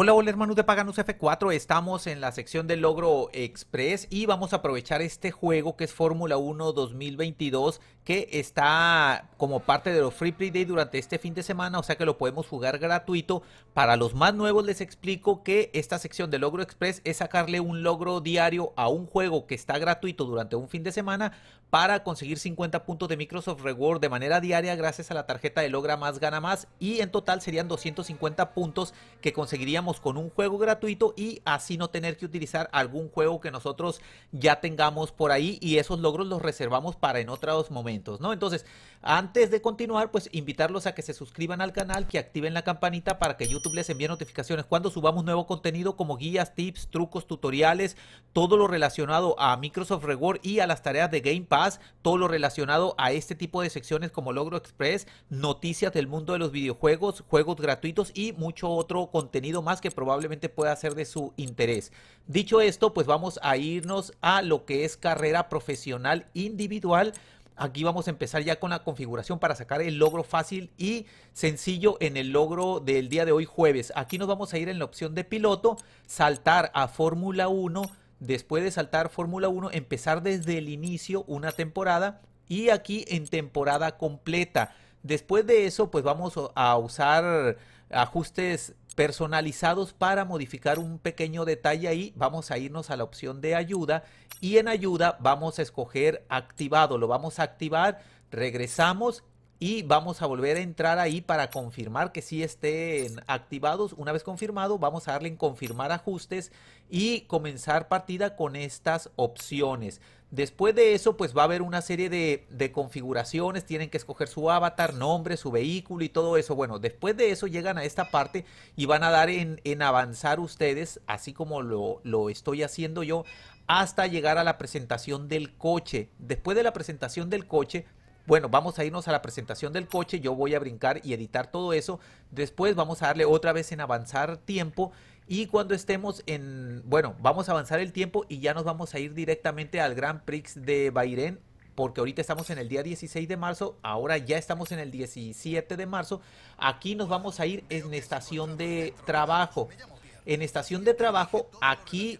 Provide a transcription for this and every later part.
Hola, hola hermanos de Paganus F4, estamos en la sección del Logro Express y vamos a aprovechar este juego que es Fórmula 1 2022 que está como parte de los Free Play Day durante este fin de semana, o sea que lo podemos jugar gratuito. Para los más nuevos les explico que esta sección de Logro Express es sacarle un logro diario a un juego que está gratuito durante un fin de semana para conseguir 50 puntos de Microsoft Reward de manera diaria gracias a la tarjeta de Logra Más Gana Más y en total serían 250 puntos que conseguiríamos con un juego gratuito y así no tener que utilizar algún juego que nosotros ya tengamos por ahí y esos logros los reservamos para en otros momentos, ¿no? Entonces, antes de continuar, pues invitarlos a que se suscriban al canal, que activen la campanita para que YouTube les envíe notificaciones cuando subamos nuevo contenido como guías, tips, trucos, tutoriales, todo lo relacionado a Microsoft Reward y a las tareas de Game Pass, todo lo relacionado a este tipo de secciones como Logro Express, noticias del mundo de los videojuegos, juegos gratuitos y mucho otro contenido más que probablemente pueda ser de su interés. Dicho esto, pues vamos a irnos a lo que es carrera profesional individual. Aquí vamos a empezar ya con la configuración para sacar el logro fácil y sencillo en el logro del día de hoy jueves. Aquí nos vamos a ir en la opción de piloto, saltar a Fórmula 1, después de saltar Fórmula 1, empezar desde el inicio una temporada y aquí en temporada completa. Después de eso, pues vamos a usar ajustes personalizados para modificar un pequeño detalle ahí, vamos a irnos a la opción de ayuda y en ayuda vamos a escoger activado, lo vamos a activar, regresamos y vamos a volver a entrar ahí para confirmar que sí estén activados. Una vez confirmado, vamos a darle en confirmar ajustes y comenzar partida con estas opciones. Después de eso, pues va a haber una serie de, configuraciones, tienen que escoger su avatar, nombre, su vehículo y todo eso. Bueno, después de eso llegan a esta parte y van a dar en, avanzar ustedes, así como lo, lo estoy haciendo yo, hasta llegar a la presentación del coche. Después de la presentación del coche, bueno, vamos a irnos a la presentación del coche, yo voy a brincar y editar todo eso. Después vamos a darle otra vez en avanzar tiempo y cuando estemos en, bueno, vamos a avanzar el tiempo y ya nos vamos a ir directamente al Grand Prix de Bahrein porque ahorita estamos en el día 16 de marzo, ahora ya estamos en el 17 de marzo. Aquí nos vamos a ir en estación de trabajo. En estación de trabajo, aquí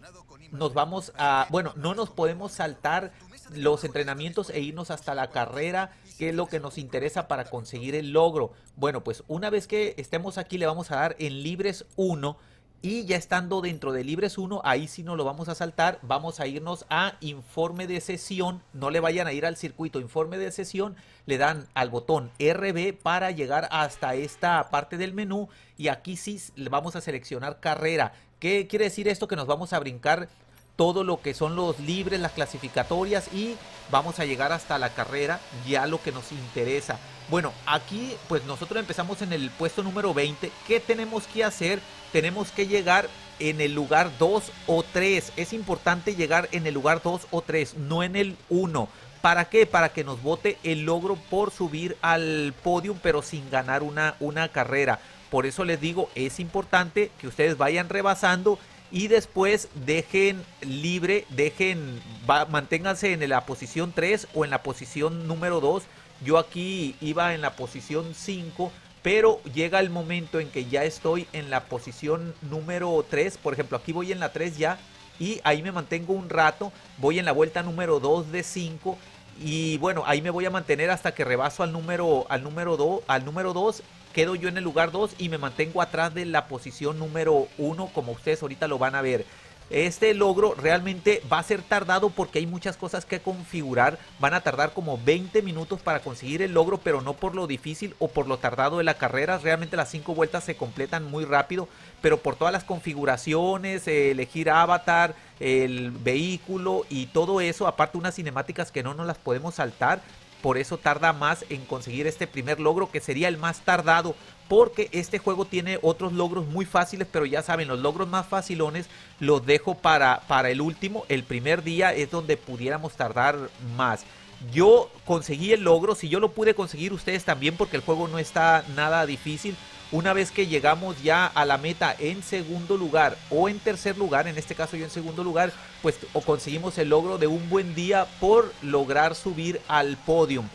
nos vamos a, bueno, no nos podemos saltar los entrenamientos e irnos hasta la carrera, que es lo que nos interesa para conseguir el logro. Bueno, pues una vez que estemos aquí le vamos a dar en Libres 1 y ya estando dentro de Libres 1, ahí sí no lo vamos a saltar, vamos a irnos a informe de sesión, no le vayan a ir al circuito, informe de sesión, le dan al botón RB para llegar hasta esta parte del menú y aquí sí le vamos a seleccionar carrera. ¿Qué quiere decir esto? Que nos vamos a brincar todo lo que son los libres, las clasificatorias y vamos a llegar hasta la carrera, ya lo que nos interesa. Bueno, aquí pues nosotros empezamos en el puesto número 20. ¿Qué tenemos que hacer? Tenemos que llegar en el lugar 2 o 3. Es importante llegar en el lugar 2 o 3, no en el 1. ¿Para qué? Para que nos vote el logro por subir al podium, pero sin ganar una, una carrera. Por eso les digo, es importante que ustedes vayan rebasando y después dejen libre, dejen, va, manténganse en la posición 3 o en la posición número 2. Yo aquí iba en la posición 5, pero llega el momento en que ya estoy en la posición número 3. Por ejemplo, aquí voy en la 3 ya y ahí me mantengo un rato. Voy en la vuelta número 2 de 5 y bueno, ahí me voy a mantener hasta que rebaso al número al número 2, al número 2 quedo yo en el lugar 2 y me mantengo atrás de la posición número 1 como ustedes ahorita lo van a ver. Este logro realmente va a ser tardado porque hay muchas cosas que configurar. Van a tardar como 20 minutos para conseguir el logro, pero no por lo difícil o por lo tardado de la carrera. Realmente las 5 vueltas se completan muy rápido, pero por todas las configuraciones, eh, elegir avatar, el vehículo y todo eso, aparte unas cinemáticas que no nos las podemos saltar, por eso tarda más en conseguir este primer logro que sería el más tardado porque este juego tiene otros logros muy fáciles, pero ya saben, los logros más facilones los dejo para, para el último, el primer día es donde pudiéramos tardar más. Yo conseguí el logro, si yo lo pude conseguir ustedes también porque el juego no está nada difícil, una vez que llegamos ya a la meta en segundo lugar o en tercer lugar, en este caso yo en segundo lugar, pues o conseguimos el logro de un buen día por lograr subir al podium.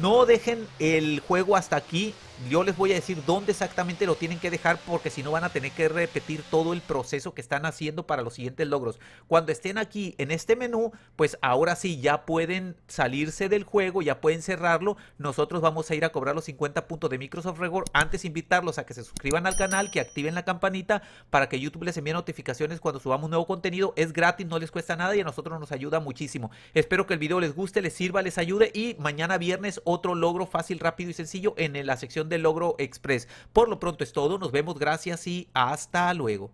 No dejen el juego hasta aquí, yo les voy a decir dónde exactamente lo tienen que dejar porque si no van a tener que repetir todo el proceso que están haciendo para los siguientes logros. Cuando estén aquí en este menú, pues ahora sí ya pueden salirse del juego, ya pueden cerrarlo. Nosotros vamos a ir a cobrar los 50 puntos de Microsoft Reward. Antes invitarlos a que se suscriban al canal, que activen la campanita para que YouTube les envíe notificaciones cuando subamos nuevo contenido. Es gratis, no les cuesta nada y a nosotros nos ayuda muchísimo. Espero que el video les guste, les sirva, les ayude y mañana viernes otro logro fácil, rápido y sencillo en la sección del Logro Express. Por lo pronto es todo, nos vemos, gracias y hasta luego.